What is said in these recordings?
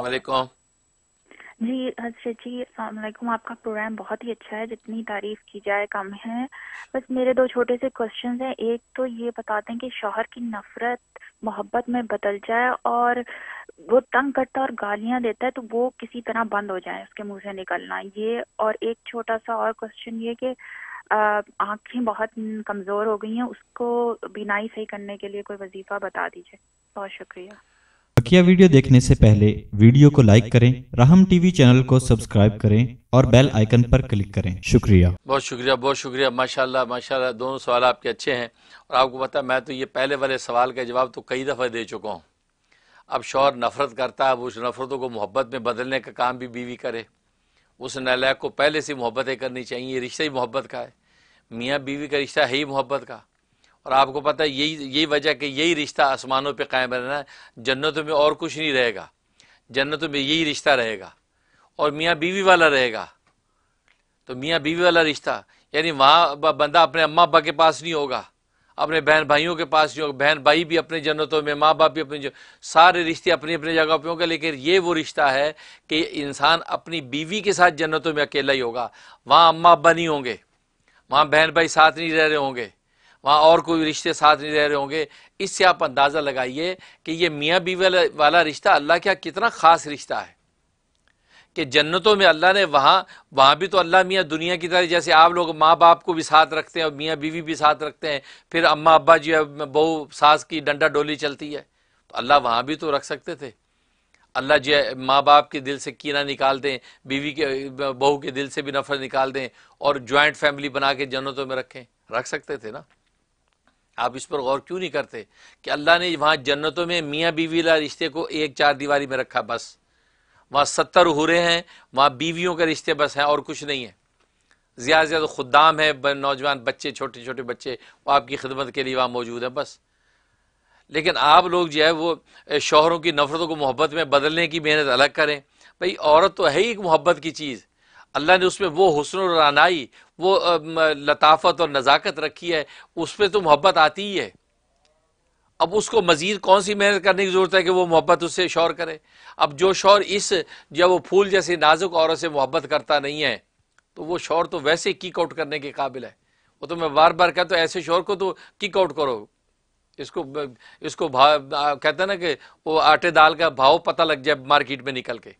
वालेकुम जी हजरत जी अलैक्म आपका प्रोग्राम बहुत ही अच्छा है जितनी तारीफ की जाए कम है बस मेरे दो छोटे से क्वेश्चन हैं एक तो ये बताते हैं कि शोहर की नफरत मोहब्बत में बदल जाए और वो तंग करता है और गालियां देता है तो वो किसी तरह बंद हो जाए उसके मुंह से निकलना ये और एक छोटा सा और क्वेश्चन ये कि आंखें बहुत कमजोर हो गई हैं उसको बिनाई सही करने के लिए कोई वजीफा बता दीजिए बहुत शुक्रिया बकिया वीडियो देखने से पहले वीडियो को लाइक करें राहम टीवी चैनल को सब्सक्राइब करें और बेल आइकन पर क्लिक करें शुक्रिया बहुत शुक्रिया बहुत शुक्रिया माशाल्लाह माशाल्लाह दोनों सवाल आपके अच्छे हैं और आपको पता मैं तो ये पहले वाले सवाल का जवाब तो कई दफ़ा दे चुका हूँ अब शोर नफरत करता है उस नफरतों को मोहब्बत में बदलने का काम भी बीवी करे उस नलायक को पहले से मोहब्बतें करनी चाहिए रिश्ता ही मोहब्बत का है मियाँ बीवी का रिश्ता है ही मोहब्बत का और आपको पता है यही यही वजह कि यही रिश्ता आसमानों पे कायम रहना है जन्नतों में और कुछ नहीं रहेगा जन्नतों में यही रिश्ता रहेगा और मियाँ बीवी वाला रहेगा तो मियाँ बीवी वाला रिश्ता यानी वहाँ बंदा अपने अम्मा अबा के पास नहीं होगा अपने बहन भाइयों के पास नहीं होगा बहन भाई भी अपने जन्नतों में माँ बाप भी अपने सारे रिश्ते अपनी अपनी जगह पर होंगे लेकिन ये वो रिश्ता है कि इंसान अपनी बीवी के साथ जन्नतों में अकेला ही होगा वहाँ अम्मा अबा नहीं होंगे वहाँ बहन भाई साथ नहीं रह रहे होंगे वहाँ और कोई रिश्ते साथ नहीं रह रहे होंगे इससे आप अंदाज़ा लगाइए कि ये मियाँ बीवी वाला रिश्ता अल्लाह के कितना ख़ास रिश्ता है कि जन्नतों में अल्लाह ने वहाँ वहाँ भी तो अल्लाह मियाँ दुनिया की तरह जैसे आप लोग माँ बाप को भी साथ रखते हैं और मियाँ बीवी भी साथ रखते हैं फिर अम्मा अब्बा जो है बहू सास की डंडा डोली चलती है तो अल्लाह वहाँ भी तो रख सकते थे अल्लाह जो है माँ बाप के दिल से कीना निकाल दें बीवी के बहू के दिल से भी नफरत निकाल दें और जॉइंट फैमिली बना के जन्नतों में रखें रख सकते थे ना आप इस पर गौर क्यों नहीं करते कि अल्लाह ने वहाँ जन्नतों में मियाँ बीवी ला रिश्ते को एक चार दीवारी में रखा बस वहाँ सत्तर हुरे हैं वहाँ बीवियों के रिश्ते बस हैं और कुछ नहीं है ज़्यादा से ज़्यादा खुदाम है नौजवान बच्चे छोटे छोटे बच्चे वो आपकी खिदमत के लिए वहाँ मौजूद है बस लेकिन आप लोग जो है वो शोहरों की नफ़रतों को मोहब्बत में बदलने की मेहनत अलग करें भाई औरत तो है ही एक मोहब्बत की चीज़ अल्लाह ने उसमें वो हसन रानाई वो लताफत और नज़ाकत रखी है उस पर तो मोहब्बत आती ही है अब उसको मज़ीद कौन सी मेहनत करने की ज़रूरत है कि वो मोहब्बत उससे शौर करे अब जो शौर इस जब वो फूल जैसे नाजुक औरत से मोहब्बत करता नहीं है तो वो शौर तो वैसे ही किक आउट करने के काबिल है वो तो मैं बार बार कहता हूँ ऐसे शौर को तो किक आउट करो इसको इसको भाव कहते हैं ना कि वो आटे दाल का भाव पता लग जाए मार्केट में निकल के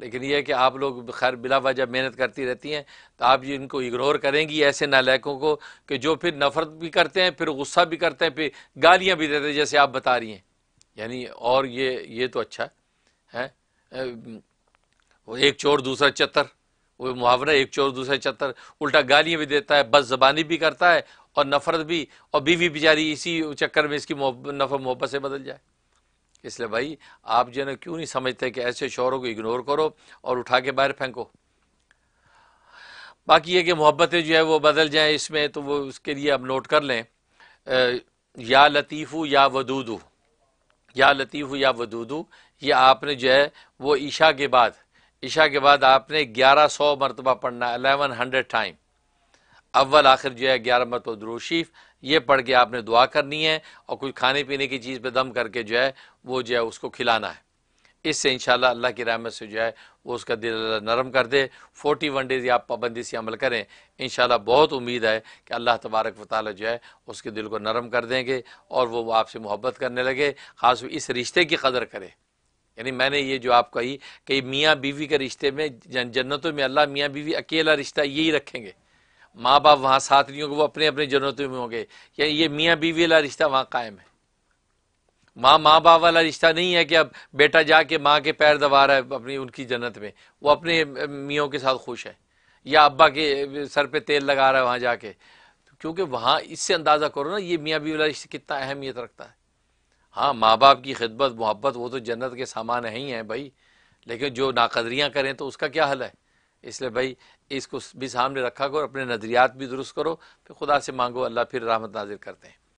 लेकिन यह कि आप लोग खैर बिला वजह मेहनत करती रहती हैं तो आप जी इनको इग्नोर करेंगी ऐसे नालायकों को कि जो फिर नफ़रत भी करते हैं फिर गुस्सा भी करते हैं फिर गालियाँ भी देते हैं जैसे आप बता रही हैं यानी और ये ये तो अच्छा है वो एक चोर दूसरा चतर वो मुहावरा एक चोर दूसरा चतर उल्टा गालियाँ भी देता है बस जबानी भी करता है और नफ़रत भी और बीवी बेचारी इसी चक्कर में इसकी नफ़र मोहब्बत से बदल जाए इसलिए भाई आप जो है क्यों नहीं समझते कि ऐसे शोरों को इग्नोर करो और उठा के बाहर फेंको बाकी ये कि मोहब्बतें जो है वो बदल जाएं इसमें तो वो उसके लिए आप नोट कर लें आ, या लतीफ़ू या वदूदू या लतीफ़ू या वदूदू ये आपने जो है वो ईशा के बाद ईशा के बाद आपने ग्यारह सौ मरतबा पढ़ना एलेवन हंड्रेड टाइम अव्वल आखिर जो है ग्यारह मरतब दरोशीफ ये पढ़ के आपने दुआ करनी है और कुछ खाने पीने की चीज़ पर दम करके जो है वो जो है उसको खिलाना है इससे इन अल्लाह की रहमत से जो है वो उसका दिल नरम कर दे फोर्टी वन डेज़ आप पाबंदी से अमल करें इन बहुत उम्मीद है कि अल्लाह तबारक वाली जो है उसके दिल को नरम कर देंगे और वो आपसे मोहब्बत करने लगे ख़ास इस रिश्ते की कदर करें यानी मैंने ये जो आप कही कि मियाँ बीवी के रिश्ते में जन्नतों में अल्लाह मियाँ बीवी अकेला रिश्ता यही रखेंगे माँ बाप वहाँ साथ नहीं होंगे वो अपने अपने जरूरतों में होंगे या ये मियाँ बीवी वाला रिश्ता वहाँ कायम है माँ माँ बाप वाला रिश्ता नहीं है कि अब बेटा जाके माँ के पैर दबा रहा है अपनी उनकी जन्नत में वो अपने मियों के साथ खुश है या अब्बा के सर पे तेल लगा रहा है वहाँ जाके क्योंकि वहाँ इससे अंदाज़ा करो ना ये मियाँ बीवी वाला रिश्ता कितना अहमियत रखता है हाँ माँ बाप की खिदमत मोहब्बत वो तो जन्नत के सामान है ही हैं भाई लेकिन जो नाकदरियाँ करें तो उसका क्या हल है इसलिए भाई इसको भी सामने रखा करो अपने नजरियात भी दुरुस्त करो फिर खुदा से मांगो अल्लाह फिर रामत नाजिर करते हैं